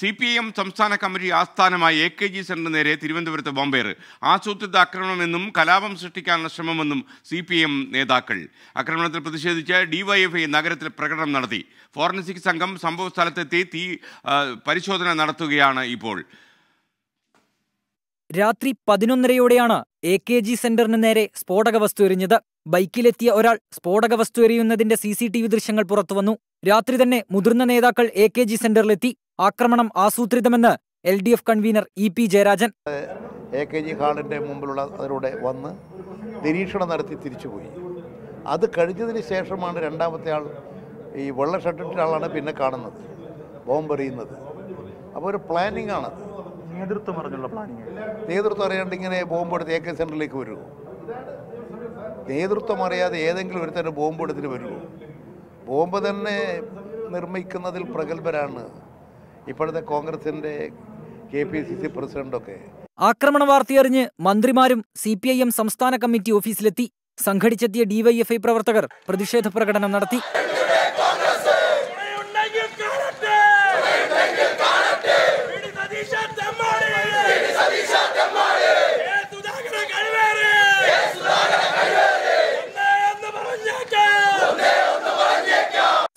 C P I M സംസ്ഥാന committee ആസ്ഥാനമായ A K G സെൻ്ററിന് നേരെ തിരുവനന്തപുരത്ത് ബോംബേർ ആസൂത്രിത ആക്രമണമെന്നും കലാപം സൃഷ്ടിക്കാനുള്ള ശ്രമമെന്നും സി പി എം നേതാക്കൾ ആക്രമണത്തിൽ പ്രതിഷേധിച്ച് ഡിവൈഎഫ്ഐ നഗരത്തിൽ പ്രകടനം നടത്തി ഫോറൻസിക് സംഘം സംഭവ സ്ഥലത്തെത്തി തീ പരിശോധന നടത്തുകയാണ് ഇപ്പോൾ രാത്രി പതിനൊന്നരയോടെയാണ് എ കെ ജി സെന്ററിന് നേരെ സ്ഫോടക വസ്തു എറിഞ്ഞത് ബൈക്കിലെത്തിയ ഒരാൾ സ്ഫോടക വസ്തു എറിയുന്നതിന്റെ സി സി ടി വി ദൃശ്യങ്ങൾ പുറത്തുവന്നു രാത്രി തന്നെ മുതിർന്ന നേതാക്കൾ എ കെ ജി സെന്ററിലെത്തി ആക്രമണം ആസൂത്രിതമെന്ന് L D F convener E P Jayarajan A K G ഹാളിൻ്റെ മുമ്പിലുള്ള അതിലൂടെ വന്ന് നിരീക്ഷണം നടത്തി തിരിച്ചുപോയി അത് കഴിഞ്ഞതിന് ശേഷമാണ് രണ്ടാമത്തെ ആൾ ഈ വെള്ള ഷട്ടിട്ട ആളാണ് പിന്നെ കാണുന്നത് ബോംബെറിയുന്നത് അപ്പോൾ ഒരു പ്ലാനിങ് ആണ് നേതൃത്വം അറിഞ്ഞുള്ള പ്ലാനിങ് നേതൃത്വം അറിയാണ്ട് ഇങ്ങനെ ബോംബ് എടുത്ത് എ കെ സെൻറ്ററിലേക്ക് വരുമോ നേതൃത്വം അറിയാതെ ഏതെങ്കിലും ഒരുത്തന്നെ ബോംബ് എടുത്തിട്ട് വരുമോ ബോംബ് തന്നെ നിർമ്മിക്കുന്നതിൽ പ്രഗത്ഭരാണ് ഇപ്പോഴത്തെ കോൺഗ്രസിന്റെ കെ പി സി സി പ്രസിഡന്റൊക്കെ ആക്രമണ വാർത്തയറിഞ്ഞ് മന്ത്രിമാരും സി പി ഐ എം സംസ്ഥാന കമ്മിറ്റി ഓഫീസിലെത്തി സംഘടിച്ചെത്തിയ ഡിവൈഎഫ്ഐ പ്രവർത്തകർ പ്രതിഷേധ പ്രകടനം നടത്തി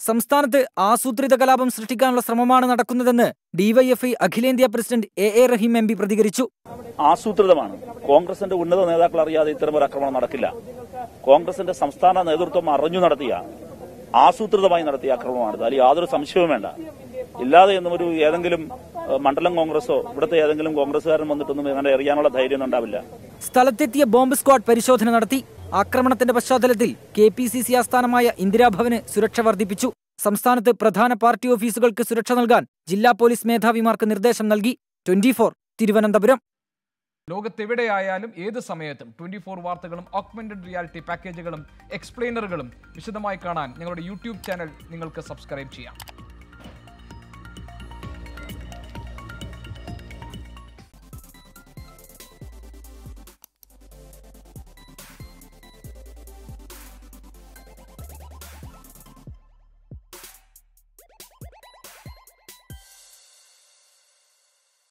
സംസ്ഥാനത്ത് ആസൂത്രിത കലാപം സൃഷ്ടിക്കാനുള്ള ശ്രമമാണ് നടക്കുന്നതെന്ന് ഡിവൈഎഫ്ഐ അഖിലേന്ത്യാ president A A Rahim M P പ്രതികരിച്ചു ആസൂത്രിതമാണ് കോൺഗ്രസിന്റെ ഉന്നത നേതാക്കൾ അറിയാതെ ഇത്തരമൊരു ആക്രമണം നടക്കില്ല കോൺഗ്രസിന്റെ സംസ്ഥാന നേതൃത്വം അറിഞ്ഞു നടത്തിയ ആസൂത്രിതമായി നടത്തിയ ആക്രമണമാണ് അതിൽ യാതൊരു സംശയവും വേണ്ട ഇല്ലാതെ എന്നും ഒരു ഏതെങ്കിലും മണ്ഡലം കോൺഗ്രസോ ഇവിടുത്തെ ഏതെങ്കിലും കോൺഗ്രസ്സുകാരൻ വന്നിട്ടൊന്നും അങ്ങനെ അറിയാനുള്ള ധൈര്യം ഉണ്ടാവില്ല സ്ഥലത്തെത്തിയ ബോംബ് സ്ക്വാഡ് പരിശോധന നടത്തി ആക്രമണത്തിന്റെ പശ്ചാത്തലത്തിൽ കെ പി സി സി ആസ്ഥാനമായ ഇന്ദിരാഭവന് സുരക്ഷ വർദ്ധിപ്പിച്ചു സംസ്ഥാനത്ത് പ്രധാന പാർട്ടി ഓഫീസുകൾക്ക് സുരക്ഷ നൽകാൻ ജില്ലാ പോലീസ് മേധാവിമാർക്ക് നിർദ്ദേശം നൽകി ട്വന്റി തിരുവനന്തപുരം ലോകത്തെവിടെയായാലും ഏത് സമയത്തും ട്വന്റി ഫോർ വാർത്തകളും ഓക്മെന്റഡ് റിയാലിറ്റി പാക്കേജുകളും എക്സ്പ്ലെയിനറുകളും വിശദമായി കാണാൻ ഞങ്ങളുടെ യൂട്യൂബ് ചാനൽ നിങ്ങൾക്ക് സബ്സ്ക്രൈബ് ചെയ്യാം